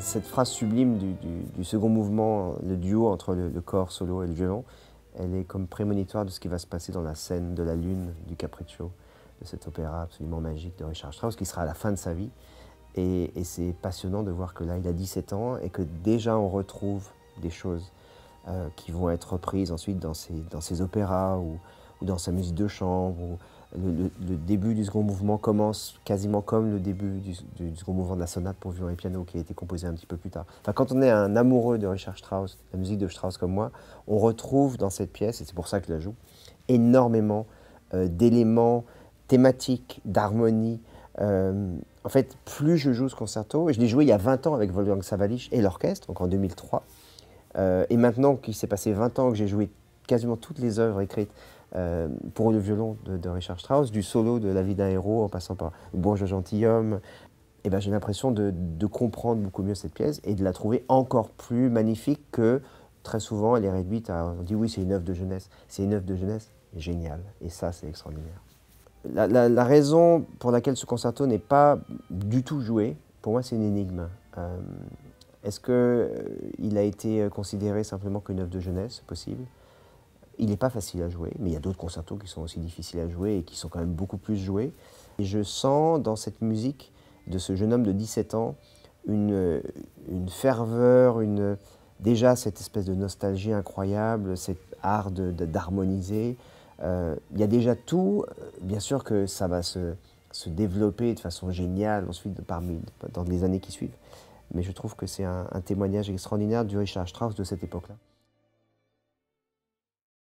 cette phrase sublime du, second mouvement, le duo entre le, corps solo et le violon, elle est comme prémonitoire de ce qui va se passer dans la scène de la lune du Capriccio, de cet opéra absolument magique de Richard Strauss, qui sera à la fin de sa vie. Et, c'est passionnant de voir que là, il a 17 ans et que déjà on retrouve des choses euh, qui vont être reprises ensuite dans ses, opéras ou, dans sa musique de chambre le, début du second mouvement commence quasiment comme le début du, second mouvement de la sonate pour violon et piano qui a été composé un petit peu plus tard. Enfin, quand on est un amoureux de Richard Strauss, la musique de Strauss comme moi, on retrouve dans cette pièce, et c'est pour ça que je la joue, énormément euh, d'éléments thématiques, d'harmonie. Euh, en fait, plus je joue ce concerto, et je l'ai joué il y a 20 ans avec Wolfgang Savalich et l'orchestre, donc en 2003, euh, et maintenant qu'il s'est passé 20 ans que j'ai joué quasiment toutes les œuvres écrites euh, pour le violon de, Richard Strauss, du solo de La vie d'un héros en passant par Bourgeois gentilhomme, eh ben, j'ai l'impression de, comprendre beaucoup mieux cette pièce et de la trouver encore plus magnifique que très souvent elle est réduite à on dit oui c'est une œuvre de jeunesse, c'est une œuvre de jeunesse géniale et ça c'est extraordinaire. La, raison pour laquelle ce concerto n'est pas du tout joué, pour moi c'est une énigme. Euh, est-ce qu'il euh, a été considéré simplement qu'une œuvre de jeunesse, possible il n'est pas facile à jouer, mais il y a d'autres concertos qui sont aussi difficiles à jouer et qui sont quand même beaucoup plus joués. Et je sens dans cette musique de ce jeune homme de 17 ans une, une ferveur, une, déjà cette espèce de nostalgie incroyable, cet art d'harmoniser. Euh, il y a déjà tout. Bien sûr que ça va se, se développer de façon géniale ensuite parmi, dans les années qui suivent. Mais je trouve que c'est un, un témoignage extraordinaire du Richard Strauss de cette époque-là.